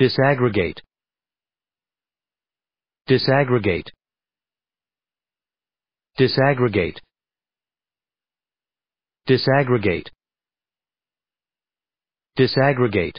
disaggregate disaggregate disaggregate disaggregate disaggregate